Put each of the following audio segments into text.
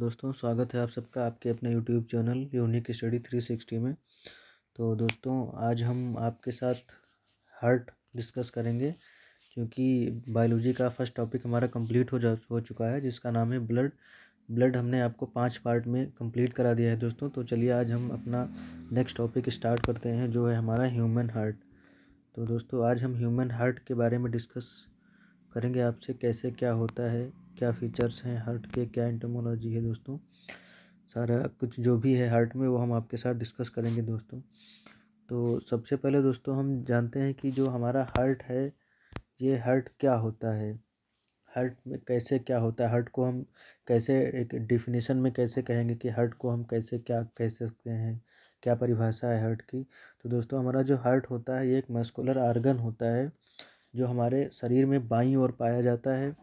दोस्तों स्वागत है आप सबका आपके अपने YouTube channel unique study three sixty में तो दोस्तों आज हम आपके साथ हार्ट डिस्कस करेंगे क्योंकि बायोलॉजी का फर्स्ट टॉपिक हमारा कंप्लीट हो जा हो चुका है जिसका नाम है ब्लड ब्लड हमने आपको पांच पार्ट में कंप्लीट करा दिया है दोस्तों तो चलिए आज हम अपना नेक्स्ट टॉपिक स्टार्ट करते हैं जो है हमारा ह्यूमन हार्ट तो दोस्तों आज हम ह्यूमन हार्ट के बारे में डिस्कस करेंगे आपसे कैसे क्या होता है क्या फीचर्स हैं हार्ट के क्या एंटोमोलॉजी है दोस्तों सारा कुछ जो भी है हार्ट में वो हम आपके साथ डिस्कस करेंगे दोस्तों तो सबसे पहले दोस्तों हम जानते हैं कि जो हमारा हार्ट है ये हार्ट क्या होता है हार्ट में कैसे क्या होता है हार्ट को हम कैसे एक डिफिनेशन में कैसे कहेंगे कि हार्ट को हम कैसे क्या कह सकते हैं क्या परिभाषा है हार्ट की तो दोस्तों हमारा जो हार्ट होता है ये एक मस्कुलर आर्गन होता है जो हमारे शरीर में बाई और पाया जाता है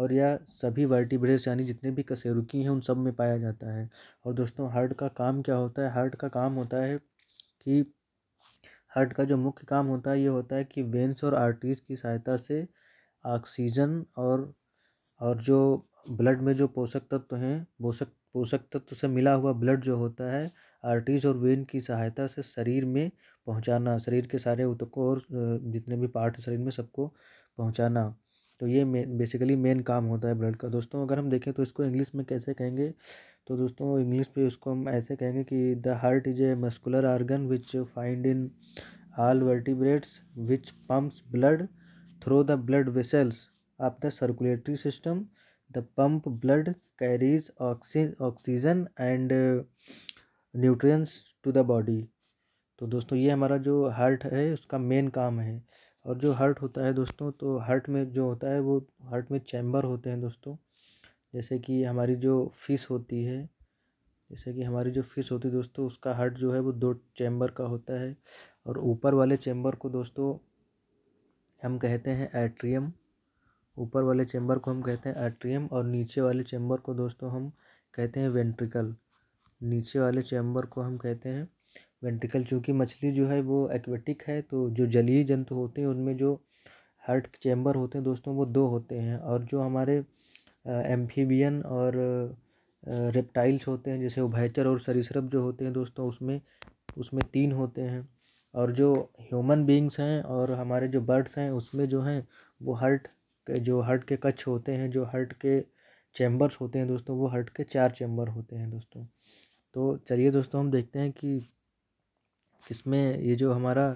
और यह सभी वर्टिब्रेस यानी जितने भी कसेरुकी हैं उन सब में पाया जाता है और दोस्तों हार्ट का काम क्या होता है हार्ट का काम होता है कि हार्ट का जो मुख्य काम होता है ये होता है कि वेंस और आर्टरीज की सहायता से ऑक्सीजन और और जो ब्लड में जो पोषक तत्व हैं पोषक पोषक तत्व से मिला हुआ ब्लड जो होता है आर्टरीज और वेन की सहायता से शरीर में पहुंचाना शरीर के सारे ऊतकों और जितने भी पार्ट शरीर में सबको पहुंचाना तो ये मेन बेसिकली मेन काम होता है ब्लड का दोस्तों अगर हम देखें तो इसको इंग्लिश में कैसे कहेंगे तो दोस्तों इंग्लिश पे इसको हम ऐसे कहेंगे कि the heart is a muscular organ which find in all vertebrates which pumps blood through the blood vessels of the circulatory system the pump blood carries oxygen and nutrients to the body तो दोस्तों ये हमारा जो heart है उसका main काम है और जो हार्ट होता है दोस्तों तो हार्ट में जो होता है वो हार्ट में चैम्बर होते हैं दोस्तों जैसे कि हमारी जो फ़िश होती है जैसे कि हमारी जो फ़िश होती है दोस्तों उसका हार्ट जो है वो दो चैम्बर का होता है और ऊपर वाले चैम्बर को दोस्तों हम कहते हैं एट्रियम ऊपर वाले चैम्बर को हम कहते हैं एट्रियम और नीचे वाले चैम्बर को दोस्तों हम कहते हैं वेंट्रिकल नीचे वाले चैम्बर को हम कहते हैं वेंट्रिकल चूँकि मछली जो है वो एक्वेटिक है तो जो जलीय जंतु होते हैं उनमें जो हर्ट चैम्बर होते हैं दोस्तों वो दो होते हैं और जो हमारे एम्फीबियन और रेप्टाइल्स होते हैं जैसे उभयचर और सरिसरप जो होते हैं दोस्तों उसमें उसमें तीन होते हैं और जो ह्यूमन बींग्स हैं और हमारे जो बर्ड्स हैं उसमें जो हैं वो हर्ट जो हर्ट के कच्छ होते हैं जो हर्ट के चैम्बर्स होते हैं दोस्तों वो हर्ट के चार चैम्बर होते हैं दोस्तों तो चलिए दोस्तों हम देखते हैं कि इसमें ये जो हमारा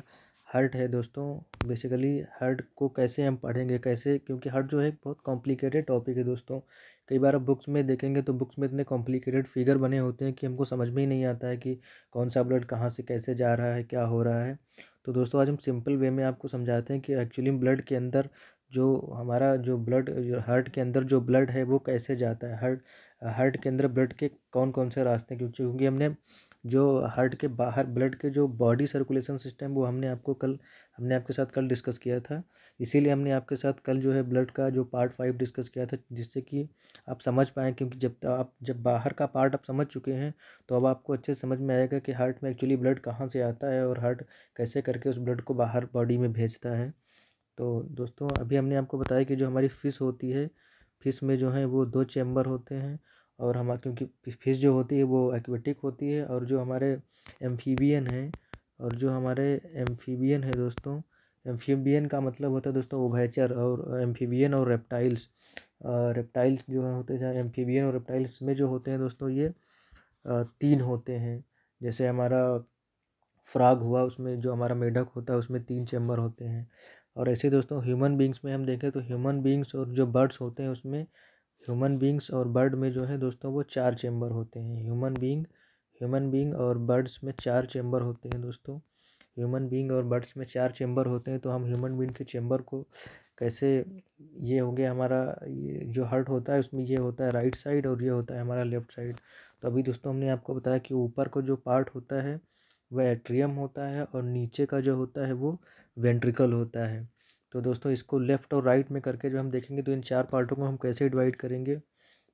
हर्ट है दोस्तों बेसिकली हर्ट को कैसे हम पढ़ेंगे कैसे क्योंकि हर्ट जो है एक बहुत कॉम्प्लिकेटेड टॉपिक है दोस्तों कई बार आप बुक्स में देखेंगे तो बुक्स में इतने कॉम्प्लिकेटेड फिगर बने होते हैं कि हमको समझ में ही नहीं आता है कि कौन सा ब्लड कहाँ से कैसे जा रहा है क्या हो रहा है तो दोस्तों आज हम सिंपल वे में आपको समझाते हैं कि एक्चुअली ब्लड के अंदर जो हमारा जो ब्लड जो हार्ट के अंदर जो ब्लड है वो कैसे जाता है हर्ट हार्ट के अंदर ब्लड के कौन कौन से रास्ते क्योंकि क्योंकि हमने जो हार्ट के बाहर ब्लड के जो बॉडी सर्कुलेशन सिस्टम वो हमने आपको कल हमने आपके साथ कल डिस्कस किया था इसीलिए हमने आपके साथ कल जो है ब्लड का जो पार्ट फाइव डिस्कस किया था जिससे कि आप समझ पाएँ क्योंकि जब आप जब बाहर का पार्ट आप समझ चुके हैं तो अब आपको अच्छे से समझ में आएगा कि हार्ट में एक्चुअली ब्लड कहाँ से आता है और हार्ट कैसे करके उस ब्लड को बाहर बॉडी में भेजता है तो दोस्तों अभी हमने आपको बताया कि जो हमारी फ़िश होती है फिश में जो है वो दो चैम्बर होते हैं और हमारे क्योंकि फ़िश जो होती है वो एक्वेटिक होती है और जो हमारे एम्फीबियन है और जो हमारे एम्फीबियन है दोस्तों एम्फीबियन का मतलब होता है दोस्तों ओभयचर और एम्फीबियन और रेप्टाइल्स रेप्टाइल्स जो होते हैं एम्फीबियन और रेप्टाइल्स में जो होते हैं दोस्तों ये तीन होते हैं जैसे हमारा फ्राग हुआ उसमें जो हमारा मेढक होता है उसमें तीन चैम्बर होते हैं और ऐसे दोस्तों ह्यूमन बींग्स में हम देखें तो ह्यूमन बींग्स और जो बर्ड्स होते हैं उसमें ह्यूमन बींग्स और बर्ड में जो है दोस्तों वो चार चैम्बर होते हैं ह्यूमन बींग ह्यूमन बींग और बर्ड्स में चार चैम्बर होते हैं दोस्तों ह्यूमन बींग और बर्ड्स में चार चैम्बर होते हैं तो हम ह्यूमन बींग के चैम्बर को कैसे ये हो गया हमारा ये जो हर्ट होता है उसमें ये होता है राइट साइड और ये होता है हमारा लेफ्ट साइड तो अभी दोस्तों हमने आपको बताया कि ऊपर का जो पार्ट होता है वह एट्रियम होता है और नीचे का जो होता है वो वेंट्रिकल होता है तो दोस्तों इसको लेफ़्ट और राइट में करके जब हम देखेंगे तो इन चार पार्टों को हम कैसे डिवाइड करेंगे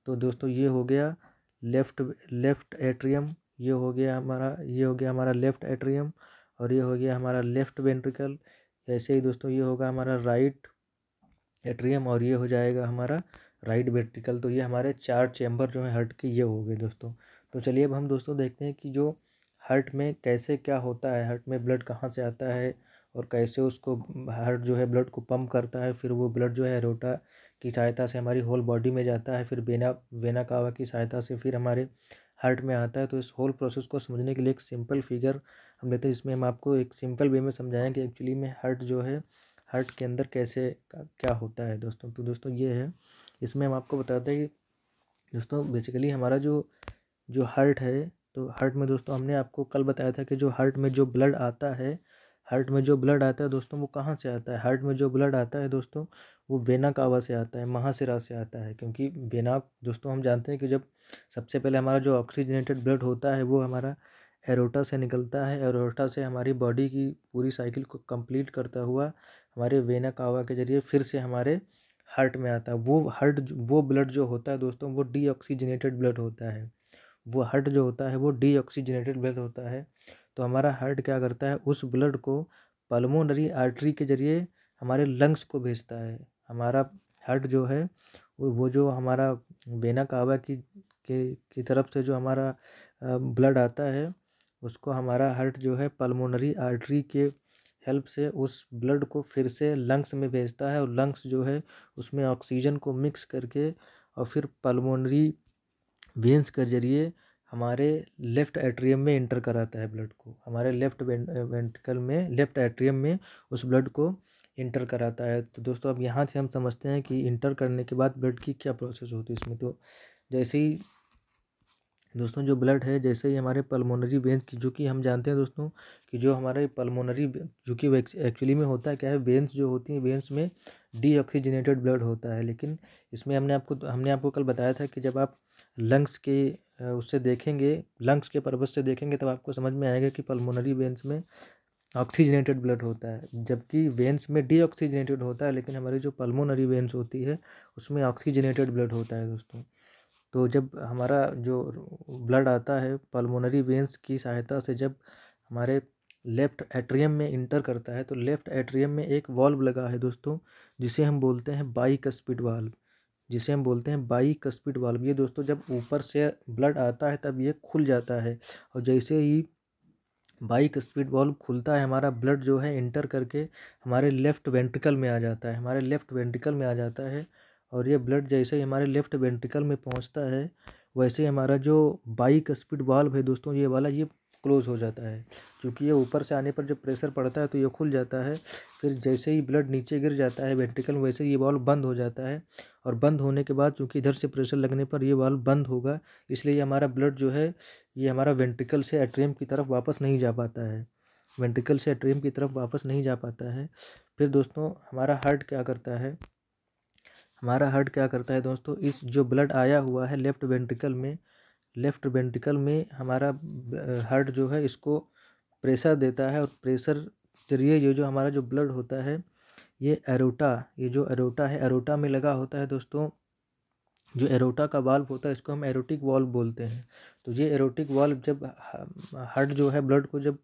तो दोस्तों ये हो गया लेफ़्ट लेफ़्ट एट्रियम ये हो गया हमारा ये हो गया हमारा लेफ़्ट एट्रियम और ये हो गया हमारा लेफ़्ट वेंट्रिकल ऐसे ही दोस्तों ये होगा हमारा राइट एट्रियम और ये हो जाएगा हमारा राइट वेंट्रिकल तो ये हमारे चार चैम्बर जो हैं हर्ट के ये हो गए दोस्तों तो चलिए अब हम दोस्तों देखते हैं कि जो हर्ट में कैसे क्या होता है हर्ट में ब्लड कहाँ से आता है और कैसे उसको हार्ट जो है ब्लड को पम्प करता है फिर वो ब्लड जो है रोटा की सहायता से हमारी होल बॉडी में जाता है फिर बेना वेना कावा की सहायता से फिर हमारे हार्ट में आता है तो इस होल प्रोसेस को समझने के लिए एक सिंपल फिगर हम लेते हैं जिसमें हम आपको एक सिंपल वे में समझाएँ कि एक्चुअली में हार्ट जो है हार्ट के अंदर कैसे क्या होता है दोस्तों तो दोस्तों ये है इसमें हम आपको बताते हैं कि दोस्तों बेसिकली हमारा जो जो हार्ट है तो हार्ट में दोस्तों हमने आपको कल बताया था कि जो हार्ट में जो ब्लड आता है हार्ट में जो ब्लड आता है दोस्तों वो कहाँ से आता है हार्ट में जो ब्लड आता है दोस्तों वो वेना कावा से आता है महासिरा से आता है क्योंकि वेना दोस्तों हम जानते हैं कि जब सबसे पहले हमारा जो ऑक्सीजनेटेड ब्लड होता है वो हमारा एरोटा से निकलता है एरोटा से हमारी बॉडी की पूरी साइकिल को कंप्लीट करता हुआ हमारे वेना कावा के जरिए फिर से हमारे हार्ट में आता है वो हार्ट वो ब्लड जो होता है दोस्तों वो डीऑक्सीजनेटेड ब्लड होता है वो हार्ट जो होता है वो डीऑक्सीजनेटेड ब्लड होता है तो हमारा हार्ट क्या करता है उस ब्लड को पल्मोनरी आर्टरी के ज़रिए हमारे लंग्स को भेजता है हमारा हार्ट जो है वो जो हमारा बेना कावा की के की तरफ से जो हमारा ब्लड आता है उसको हमारा हार्ट जो है पल्मोनरी आर्टरी के हेल्प से उस ब्लड को फिर से लंग्स में भेजता है और लंग्स जो है उसमें ऑक्सीजन को मिक्स करके और फिर पल्मोनरी वेंस के जरिए हमारे लेफ़्ट एट्रियम में इंटर कराता है ब्लड को हमारे लेफ़्ट वेंटिकल में लेफ़्ट एट्रियम में उस ब्लड को इंटर कराता है तो दोस्तों अब यहाँ से हम समझते हैं कि इंटर करने के बाद ब्लड की क्या प्रोसेस होती है इसमें तो जैसे ही दोस्तों जो ब्लड है जैसे ही हमारे पल्मोनरी वेंस की जो कि हम जानते हैं दोस्तों कि जो हमारे पल्मोनरी जो कि एक्चुअली में होता है क्या है वेंस जो होती हैं वेंस में डीऑक्सीजनेटेड ब्लड होता है लेकिन इसमें हमने आपको हमने आपको कल बताया था कि जब आप लंग्स के उससे देखेंगे लंग्स के पर्पज से देखेंगे तब आपको समझ में आएगा कि पल्मोनरी वेंस में ऑक्सीजनेटेड ब्लड होता है जबकि वेंस में डीऑक्सीजनेटेड होता है लेकिन हमारी जो पल्मोनरी वेंस होती है उसमें ऑक्सीजनेटेड ब्लड होता है दोस्तों तो जब हमारा जो ब्लड आता है पल्मोनरी वेंस की सहायता से जब हमारे लेफ़्ट एट्रियम में इंटर करता है तो लेफ़्ट एट्रियम में एक वॉल्व लगा है दोस्तों जिसे हम बोलते हैं बाई कस्पिड वाल्व जिसे हम बोलते हैं बाई कस्पिड वाल्व ये दोस्तों जब ऊपर से ब्लड आता है तब ये खुल जाता है और जैसे ही बाइक स्पीड वॉल्व खुलता है हमारा ब्लड जो है इंटर करके हमारे लेफ़्ट वेंट्रिकल में आ जाता है हमारे लेफ़्ट वेंट्रिकल में आ जाता है और ये ब्लड जैसे ही हमारे लेफ़्ट वेंट्रिकल में पहुंचता है वैसे हमारा जो बाइक स्पीड वॉल्व है दोस्तों ये वाला ये क्लोज़ हो जाता है क्योंकि ये ऊपर से आने पर जब प्रेशर पड़ता है तो ये खुल जाता है फिर जैसे ही ब्लड नीचे गिर जाता है वेंट्रिकल में वैसे ये वाल्व बंद हो जाता है और बंद होने के बाद क्योंकि इधर से प्रेशर लगने पर ये वाल्व बंद होगा इसलिए हमारा ब्लड जो है ये हमारा वेंट्रिकल से एट्रियम की तरफ वापस नहीं जा पाता है वेंट्रिकल से एट्रियम की तरफ वापस नहीं जा पाता है फिर दोस्तों हमारा हार्ट क्या करता है हमारा हार्ट क्या करता है दोस्तों इस जो ब्लड आया हुआ है लेफ्ट वेंट्रिकल में लेफ़्ट वेंट्रिकल में हमारा हार्ट जो है इसको प्रेशर देता है और प्रेशर जरिए ये जो हमारा जो ब्लड होता है ये एरोटा ये जो एरोटा है एरोटा में लगा होता है दोस्तों जो एरोटा का वाल्व होता है इसको हम एरोटिक वाल्व बोलते हैं तो ये एरोटिक वाल्व जब हार्ट जो है ब्लड को जब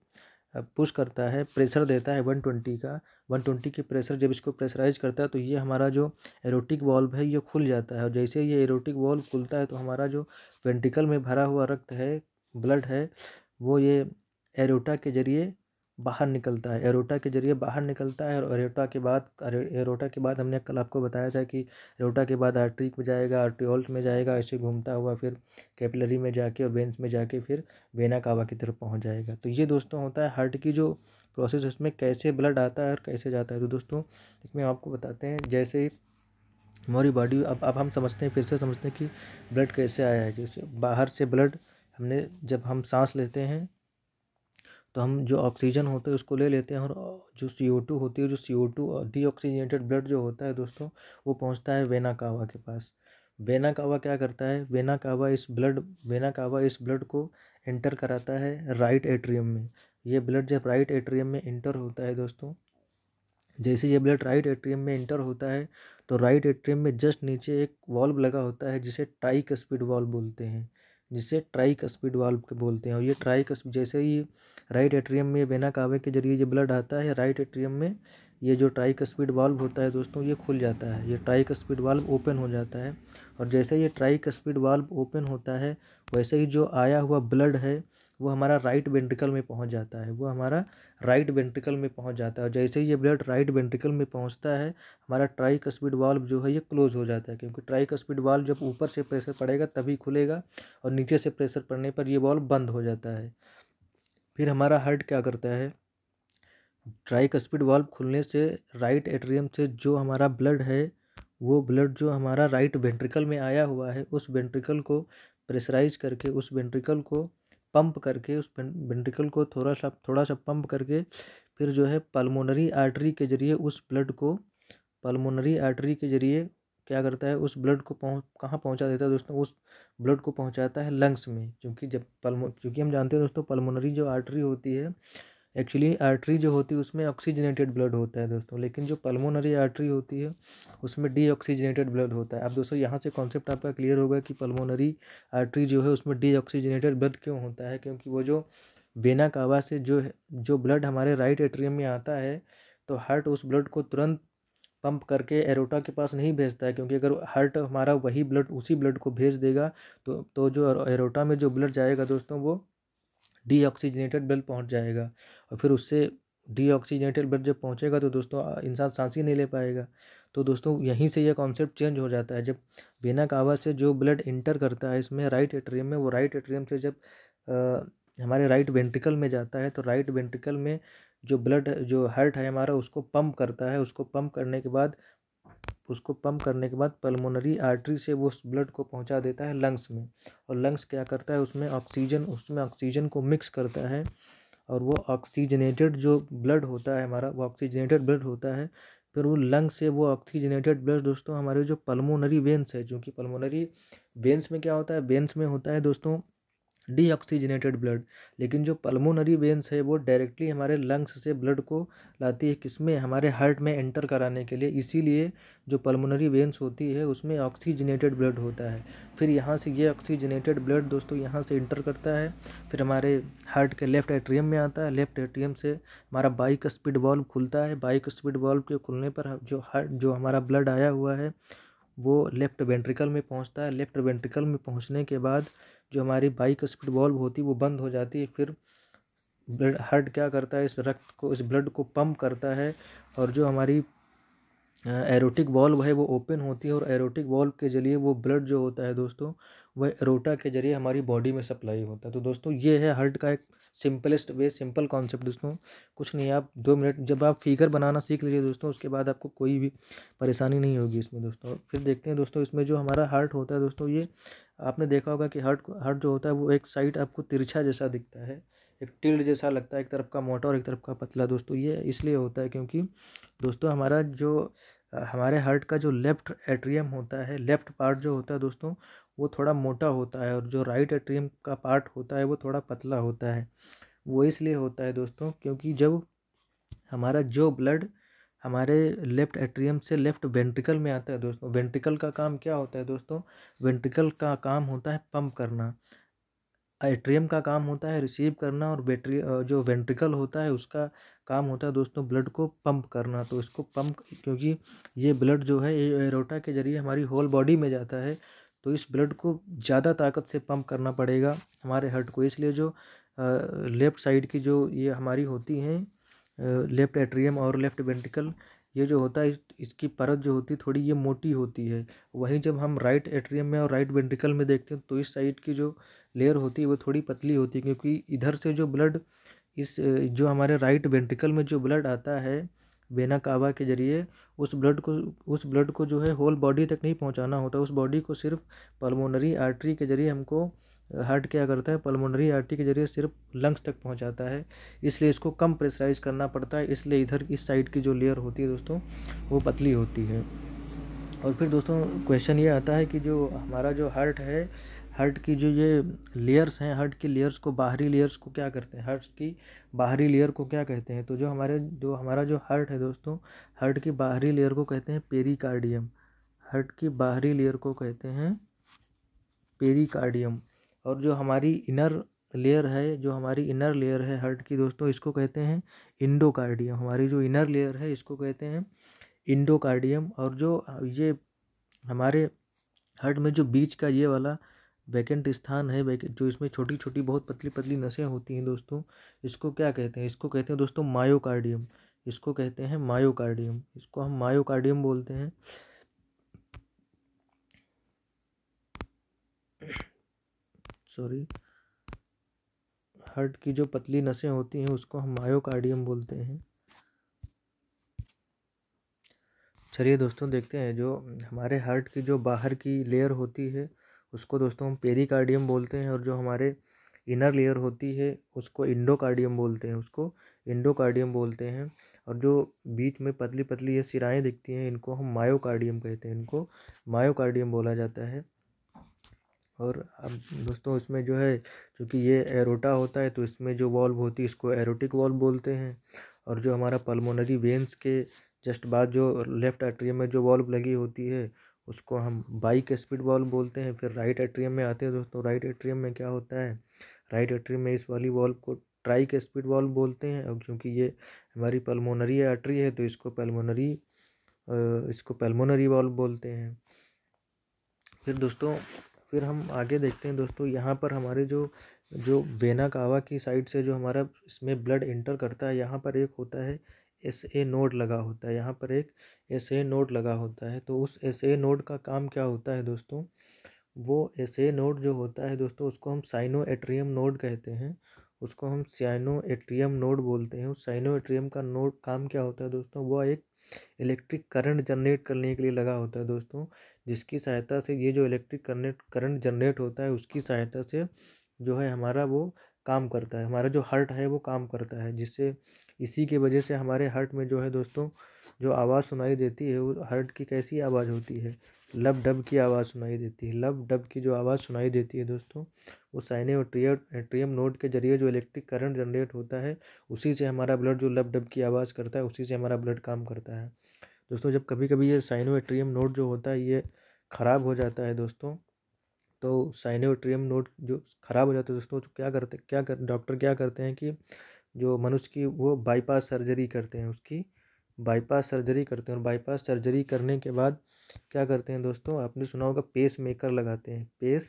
पुश करता है प्रेशर देता है वन ट्वेंटी का वन ट्वेंटी के प्रेशर जब इसको प्रेशराइज करता है तो ये हमारा जो एरोटिक वॉल्व है ये खुल जाता है और जैसे ये एरोटिक वॉल्व खुलता है तो हमारा जो वेंटिकल में भरा हुआ रक्त है ब्लड है वो ये एरोटा के जरिए बाहर निकलता है एरोटा के जरिए बाहर निकलता है और एरोटा के बाद एरोटा के बाद हमने कल आपको बताया था कि एरोटा के बाद आर्ट्रिक में जाएगा आर्टियोल्ट में जाएगा ऐसे घूमता हुआ फिर कैपिलरी में जाके और वेंस में जाके फिर वेना कावा की तरफ पहुंच जाएगा तो ये दोस्तों होता है हार्ट की जो प्रोसेस उसमें कैसे ब्लड आता है और कैसे जाता है तो दोस्तों इसमें आपको बताते हैं जैसे हमारी बॉडी अब अब हम समझते हैं फिर से समझते हैं कि ब्लड कैसे आया है जैसे बाहर से ब्लड हमने जब हम सांस लेते हैं तो हम जो ऑक्सीजन होता है उसको ले लेते हैं और जो सी ओ टू होती है जो सी ओ टू और डीऑक्सीजनेटेड ब्लड जो होता है दोस्तों वो पहुंचता है वेना कावा के पास वेना कावा क्या करता है वेना कावा इस ब्लड वेना कावा इस ब्लड को एंटर कराता है राइट एट्रियम में ये ब्लड जब राइट एट्रियम में इंटर होता है दोस्तों जैसे ये ब्लड राइट एट्रियम में इंटर होता है तो राइट एट्रियम में जस्ट नीचे एक वॉल्व लगा होता है जिसे टाइक स्पीड वॉल्व बोलते हैं जिसे ट्राइक स्पीड वाल्व के बोलते हैं और ये ट्राइक जैसे ही राइट एट्रियम में बेना कावे के जरिए जो ब्लड आता है राइट एट्रियम में ये जो ट्राइक स्पीड वाल्व होता है दोस्तों ये खुल जाता है ये ट्राइक स्पीड वाल्व ओपन हो जाता है और जैसे ये ट्राइक स्पीड वाल्व ओपन होता है वैसे ही जो आया हुआ ब्लड है वो हमारा राइट वेंट्रिकल में पहुंच जाता है वो हमारा राइट वेंट्रिकल में पहुंच जाता है जैसे ही ये ब्लड राइट वेंट्रिकल में पहुंचता है हमारा ट्राई कस्पीड वाल्व जो है ये क्लोज हो जाता है क्योंकि ट्राई कस्पीड वाल्व जब ऊपर से प्रेशर पड़ेगा तभी खुलेगा और नीचे से प्रेशर पड़ने पर यह वाल्व बंद हो जाता है फिर हमारा हार्ट क्या करता है ट्राइक स्पीड वाल्व खुलने से राइट एट्रियम से जो हमारा ब्लड है वो ब्लड जो हमारा राइट वेंट्रिकल में आया हुआ है उस वेंट्रिकल को प्रेशराइज करके उस वेंट्रिकल को पंप करके उस वेंट्रिकल को थोड़ा सा थोड़ा सा पंप करके फिर जो है पल्मोनरी आर्टरी के जरिए उस ब्लड को पल्मोनरी आर्टरी के जरिए क्या करता है उस ब्लड को पहुँच कहाँ पहुँचा देता है दोस्तों उस ब्लड को पहुँचाता है लंग्स में क्योंकि जब पल्मो क्योंकि हम जानते हैं दोस्तों पल्मोनरी जो आर्टरी होती है एक्चुअली आर्टरी जो होती है उसमें ऑक्सीजनेटेड ब्लड होता है दोस्तों लेकिन जो पल्मोनरी आर्टरी होती है उसमें डीऑक्सीजनेटेड ब्लड होता है अब दोस्तों यहाँ से कॉन्सेप्ट आपका क्लियर होगा कि पल्मोनरी आर्टरी जो है उसमें डीऑक्सीजनेटेड ब्लड क्यों होता है क्योंकि वो जो वेना कावा से जो जो ब्लड हमारे राइट एट्रियम में आता है तो हार्ट उस ब्लड को तुरंत पंप करके एरोटा के पास नहीं भेजता है क्योंकि अगर हार्ट हमारा वही ब्लड उसी ब्लड को भेज देगा तो तो जो एरोटा में जो ब्लड जाएगा दोस्तों वो डीऑक्सीजनेटेड ब्लड पहुँच जाएगा और फिर उससे डीऑक्सीजनेटेड ब्लड जब पहुँचेगा तो दोस्तों इंसान सांस ही नहीं ले पाएगा तो दोस्तों यहीं से यह कॉन्सेप्ट चेंज हो जाता है जब बिना कावा से जो ब्लड इंटर करता है इसमें राइट एट्रियम में वो राइट एट्रियम से जब आ, हमारे राइट वेंट्रिकल में जाता है तो राइट वेंट्रिकल में जो ब्लड जो हर्ट है हमारा उसको पंप करता है उसको पंप करने के बाद उसको पंप करने के बाद पल्मोनरी आर्टरी से वो उस ब्लड को पहुंचा देता है लंग्स में और लंग्स क्या करता है उसमें ऑक्सीजन उसमें ऑक्सीजन को मिक्स करता है और वो ऑक्सीजनेटेड जो ब्लड होता है हमारा वो ऑक्सीजनेटेड ब्लड होता है फिर वो लंग्स से वो ऑक्सीजनेटेड ब्लड दोस्तों हमारे जो पल्मोनरी वेंस है जो कि पल्मोनरी वेंस में क्या होता है वेंस में होता है दोस्तों डीऑक्सीजनेटेड ब्लड लेकिन जो पल्मोनरी वेंस है वो डायरेक्टली हमारे लंग्स से ब्लड को लाती है किसमें हमारे हार्ट में एंटर कराने के लिए इसीलिए जो पल्मोनरी वेंस होती है उसमें ऑक्सीजनेटेड ब्लड होता है फिर यहाँ से ये ऑक्सीजनेटेड ब्लड दोस्तों यहाँ से इंटर करता है फिर हमारे हार्ट के लेफ्ट एट्रियम में आता है लेफ्ट एट्रियम से हमारा बाइक स्पीड बॉल्ब खुलता है बाइक स्पीड बॉल्ब के खुलने पर जो हार्ट जो हमारा ब्लड आया हुआ है वो लेफ़्ट वेंट्रिकल में पहुंचता है लेफ़्ट वेंट्रिकल में पहुंचने के बाद जो हमारी बाइक स्पीड वॉल्व होती है वो बंद हो जाती है फिर ब्लड हार्ट क्या करता है इस रक्त को इस ब्लड को पंप करता है और जो हमारी एरोटिक वॉल्व है वो ओपन होती है और एरोटिक वॉल्व के जरिए वो ब्लड जो होता है दोस्तों वह रोटा के जरिए हमारी बॉडी में सप्लाई होता है तो दोस्तों ये है हर्ट का एक सिंपलेस्ट वे सिंपल कॉन्सेप्ट दोस्तों कुछ नहीं आप दो मिनट जब आप फिगर बनाना सीख लीजिए दोस्तों उसके बाद आपको कोई भी परेशानी नहीं होगी इसमें दोस्तों फिर देखते हैं दोस्तों इसमें जो हमारा हार्ट होता है दोस्तों ये आपने देखा होगा कि हार्ट हार्ट जो होता है वो एक साइड आपको तिरछा जैसा दिखता है एक टिल्ड जैसा लगता है एक तरफ का मोटा और एक तरफ का पतला दोस्तों ये इसलिए होता है क्योंकि दोस्तों हमारा जो हमारे हार्ट का जो लेफ़्ट एट्रियम होता है लेफ़्ट पार्ट जो होता है दोस्तों वो थोड़ा मोटा होता है और जो राइट एट्रियम का पार्ट होता है वो थोड़ा पतला होता है वो इसलिए होता है दोस्तों क्योंकि जब हमारा जो ब्लड हमारे लेफ़्ट एट्रियम से लेफ़्ट वेंट्रिकल में आता है दोस्तों वेंट्रिकल का काम क्या होता है दोस्तों वेंट्रिकल का काम होता है पंप करना एट्रियम का काम होता है रिसीव करना और बैटरी जो वेंट्रिकल होता है उसका काम होता है दोस्तों ब्लड को पंप करना तो इसको पंप क्योंकि ये ब्लड जो है ये एरोटा के ज़रिए हमारी होल बॉडी में जाता है तो इस ब्लड को ज़्यादा ताकत से पंप करना पड़ेगा हमारे हार्ट को इसलिए जो लेफ़्ट साइड की जो ये हमारी होती हैं लेफ़्ट एट्रियम और लेफ़्ट वेंटिकल ये जो होता है इसकी परत जो होती है थोड़ी ये मोटी होती है वहीं जब हम राइट एट्रियम में और राइट वेंट्रिकल में देखते हैं तो इस साइड की जो लेयर होती है वो थोड़ी पतली होती है क्योंकि इधर से जो ब्लड इस जो हमारे राइट वेंट्रिकल में जो ब्लड आता है वेना कावा के जरिए उस ब्लड को उस ब्लड को जो है होल बॉडी तक नहीं पहुंचाना होता उस बॉडी को सिर्फ पल्मोनरी आर्टरी के जरिए हमको हार्ट क्या करता है पल्मोनरी आर्टरी के जरिए सिर्फ लंग्स तक पहुंचाता है इसलिए इसको कम प्रेशराइज करना पड़ता है इसलिए इधर इस साइड की जो लेयर होती है दोस्तों वो पतली होती है और फिर दोस्तों क्वेश्चन ये आता है कि जो हमारा जो हार्ट है हर्ट की जो ये लेयर्स हैं हर्ट की लेयर्स को बाहरी लेयर्स को क्या करते हैं हर्ट की बाहरी लेयर को क्या कहते हैं तो जो हमारे जो हमारा जो हर्ट है दोस्तों हर्ट की बाहरी लेयर को कहते हैं पेरिकार्डियम हर्ट की बाहरी लेयर को कहते हैं पेरिकार्डियम और जो हमारी इनर लेयर है जो हमारी इनर लेयर है हर्ट की दोस्तों इसको कहते हैं इंडोकार्डियम हमारी जो इनर लेयर है इसको कहते हैं इंडोकार्डियम और जो ये हमारे हर्ट में जो बीच का ये वाला वैकेंट स्थान है जो इसमें छोटी छोटी बहुत पतली पतली नसें होती हैं दोस्तों इसको क्या कहते हैं इसको कहते हैं दोस्तों मायोकार्डियम इसको कहते हैं मायोकार्डियम इसको हम मायोकार्डियम बोलते हैं सॉरी हार्ट की जो पतली नसें होती हैं उसको हम मायोकार्डियम बोलते हैं चलिए दोस्तों देखते हैं जो हमारे हार्ट की जो बाहर की लेयर होती है उसको दोस्तों हम पेरिकार्डियम बोलते हैं और जो हमारे इनर लेयर होती है उसको इंडोकार्डियम बोलते हैं उसको इंडोकार्डियम बोलते हैं और जो बीच में पतली पतली ये सिराएँ दिखती हैं इनको हम मायोकार्डियम कहते हैं इनको मायोकार्डियम बोला जाता है और अब दोस्तों इसमें जो है क्योंकि ये एरोटा होता है तो इसमें जो वॉल्व होती है इसको एरोटिक वॉल्व बोलते हैं और जो हमारा पल्मोनरी वेंस के जस्ट बाद जो लेफ्ट एट्रियम में जो वॉल्व लगी होती है उसको हम बाइक स्पीड बॉल बोलते हैं फिर राइट एट्रियम में आते हैं दोस्तों राइट एट्रियम में क्या होता है राइट एट्रियम में इस वाली बॉल को ट्राइक स्पीड बॉल बोलते हैं और क्योंकि ये हमारी पल्मोनरी एट्री है तो इसको पल्मोनरी इसको पल्मोनरी बॉल बोलते हैं फिर दोस्तों फिर हम आगे देखते हैं दोस्तों यहाँ पर हमारे जो जो वेना कावा की साइड से जो हमारा इसमें ब्लड इंटर करता है यहाँ पर एक होता है एस ए नोड लगा होता है यहाँ पर एक एस ए नोड लगा होता है तो उस एस ए नोड का काम क्या होता है दोस्तों वो एस ए नोड जो होता है दोस्तों उसको हम साइनो एट्रियम नोड कहते हैं उसको हम साइनो एट्रियम नोड बोलते हैं उस साइनो एट्रियम का नोड काम क्या होता है दोस्तों वो एक इलेक्ट्रिक करंट जनरेट करने के लिए लगा होता है दोस्तों जिसकी सहायता से ये जो इलेक्ट्रिक करंट करंट जनरेट होता है उसकी सहायता से जो है हमारा वो काम करता है हमारा जो हर्ट है वो काम करता है जिससे इसी के वजह से हमारे हर्ट में जो है दोस्तों जो आवाज़ सुनाई देती है वो हर्ट की कैसी आवाज़ होती है लब डब की आवाज़ सुनाई देती है लब डब की जो आवाज़ सुनाई देती है दोस्तों वो साइने और ट्रियर ट्रियम नोड के जरिए जो इलेक्ट्रिक करंट जनरेट होता है उसी से हमारा ब्लड जो लब डब की आवाज़ करता है उसी से हमारा ब्लड काम करता है दोस्तों जब कभी कभी ये साइनो एट्रियम नोड जो होता है ये ख़राब हो जाता है दोस्तों तो साइनोट्रियम नोट जो ख़राब हो जाते हैं दोस्तों तो क्या करते क्या कर डॉक्टर क्या करते हैं कि जो मनुष्य की वो बाईपास सर्जरी करते हैं उसकी बाईपास सर्जरी करते हैं और बाईपास सर्जरी करने के बाद क्या करते हैं दोस्तों आपने सुना होगा पेस मेकर लगाते हैं पेस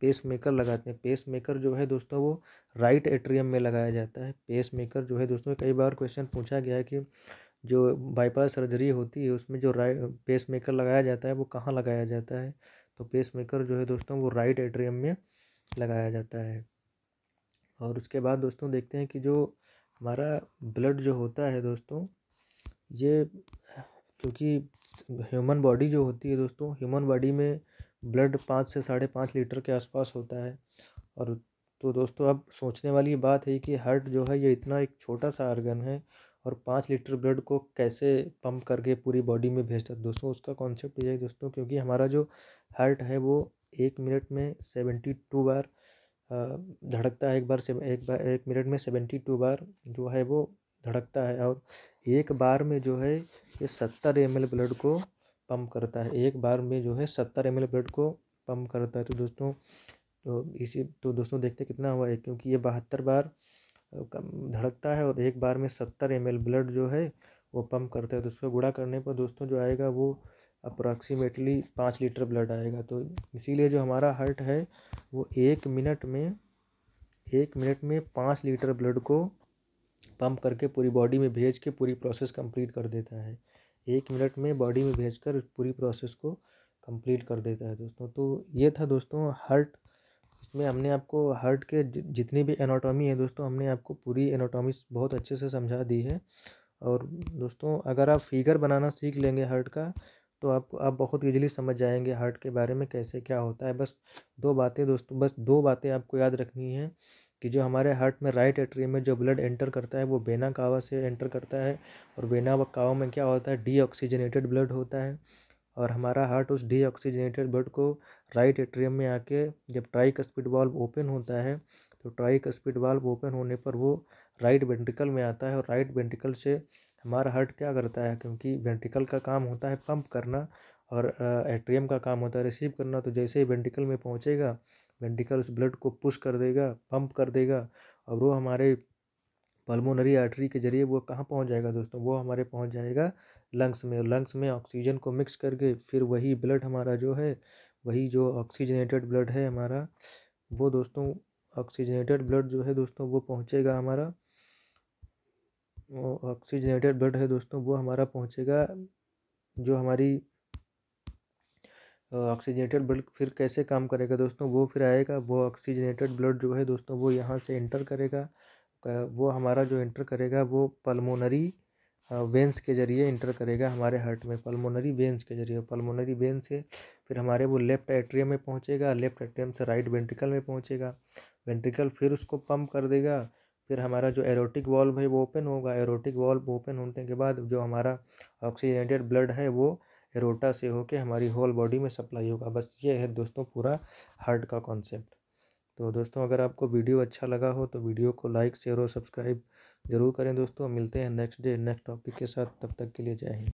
पेस मेकर लगाते हैं पेस मेकर जो है दोस्तों वो राइट एट्रियम में लगाया जाता है पेस मेकर जो है दोस्तों कई बार क्वेश्चन पूछा गया है कि जो बाईपास सर्जरी होती है उसमें जो राइट पेस मेकर लगाया जाता है वो कहाँ लगाया जाता है तो मेकर जो है दोस्तों वो राइट एट्रियम में लगाया जाता है और उसके बाद दोस्तों देखते हैं कि जो हमारा ब्लड जो होता है दोस्तों ये क्योंकि ह्यूमन बॉडी जो होती है दोस्तों ह्यूमन बॉडी में ब्लड पाँच से साढ़े पाँच लीटर के आसपास होता है और तो दोस्तों अब सोचने वाली बात है कि हार्ट जो है ये इतना एक छोटा सा आर्गन है और पाँच लीटर ब्लड को कैसे पंप करके पूरी बॉडी में भेजता है दोस्तों उसका कॉन्सेप्ट ये है दोस्तों क्योंकि हमारा जो हार्ट है वो एक मिनट में सेवेंटी टू बार धड़कता है एक बार से एक बार एक मिनट में सेवेंटी टू बार जो है वो धड़कता है और एक बार में जो है ये सत्तर एम एल ब्लड को पम्प करता है एक बार में जो है सत्तर एम एल ब्लड को पम्प करता है तो दोस्तों तो इसी तो दोस्तों देखते कितना हुआ है क्योंकि ये बहत्तर बार धड़कता है और एक बार में सत्तर एम ब्लड जो है वो पम्प करता है तो उसको गुड़ा करने पर दोस्तों जो आएगा वो अप्रॉक्सीमेटली पाँच लीटर ब्लड आएगा तो इसीलिए जो हमारा हार्ट है वो एक मिनट में एक मिनट में पाँच लीटर ब्लड को पंप करके पूरी बॉडी में भेज के पूरी प्रोसेस कंप्लीट कर देता है एक मिनट में बॉडी में भेज कर पूरी प्रोसेस को कंप्लीट कर देता है दोस्तों तो ये था दोस्तों हार्ट इसमें हमने आपको हार्ट के जितनी भी एनाटॉमी है दोस्तों हमने आपको पूरी एनाटॉमी बहुत अच्छे से समझा दी है और दोस्तों अगर आप फिगर बनाना सीख लेंगे हार्ट का तो आपको आप बहुत इजीली समझ जाएंगे हार्ट के बारे में कैसे क्या होता है बस दो बातें दोस्तों बस दो बातें आपको याद रखनी है कि जो हमारे हार्ट में राइट एट्री में जो ब्लड एंटर करता है वो बेना कावा से एंटर करता है और बेना कावा में क्या होता है डीऑक्सीजनेटेड ब्लड होता है और हमारा हार्ट उस डीऑक्सीजनेटेड ब्लड को राइट एट्रियम में आके जब ट्राइक स्पीड वाल्व ओपन होता है तो ट्राइक स्पीड वाल्व ओपन होने पर वो राइट वेंटिकल में आता है और राइट वेंटिकल से हमारा हार्ट क्या करता है क्योंकि वेंटिकल का काम होता है पंप करना और एट्रियम का काम होता है रिसीव करना तो जैसे ही वेंटिकल में पहुँचेगा वेंटिकल उस ब्लड को पुश कर देगा पंप कर देगा और वो हमारे पल्मोनरी आर्टरी के जरिए वो कहाँ पहुँच जाएगा दोस्तों वो हमारे पहुँच जाएगा लंग्स में लंग्स में ऑक्सीजन को मिक्स करके फिर वही ब्लड हमारा जो है वही जो ऑक्सीजनेटेड ब्लड है हमारा वो दोस्तों ऑक्सीजनेटेड ब्लड जो है दोस्तों वो पहुँचेगा हमारा ऑक्सीजनेटेड ब्लड है दोस्तों वो हमारा पहुँचेगा जो हमारी ऑक्सीजनेटेड ब्लड फिर कैसे काम करेगा दोस्तों वो फिर आएगा वो ऑक्सीजनेटेड ब्लड जो है दोस्तों वो यहाँ से इंटर करेगा वो हमारा जो इंटर करेगा वो पल्मोनरी वेंस के ज़रिए इंटर करेगा हमारे हार्ट में पल्मोनरी वेंस के ज़रिए पल्मोनरी वेंस से फिर हमारे वो लेफ्ट एट्रियम में पहुँचेगा लेफ्ट एट्रियम से राइट वेंट्रिकल में पहुँचेगा वेंट्रिकल फिर उसको पम्प कर देगा फिर हमारा जो एरोटिक वॉल्व है वो ओपन होगा एरोटिक वॉल्व ओपन होने के बाद जो हमारा ऑक्सीजनेटेड ब्लड है वो एरोटा से होकर हमारी होल बॉडी में सप्लाई होगा बस ये है दोस्तों पूरा हार्ट का कॉन्सेप्ट तो दोस्तों अगर आपको वीडियो अच्छा लगा हो तो वीडियो को लाइक शेयर और सब्सक्राइब ज़रूर करें दोस्तों मिलते हैं नेक्स्ट डे नेक्स्ट टॉपिक के साथ तब तक के लिए जय हिंद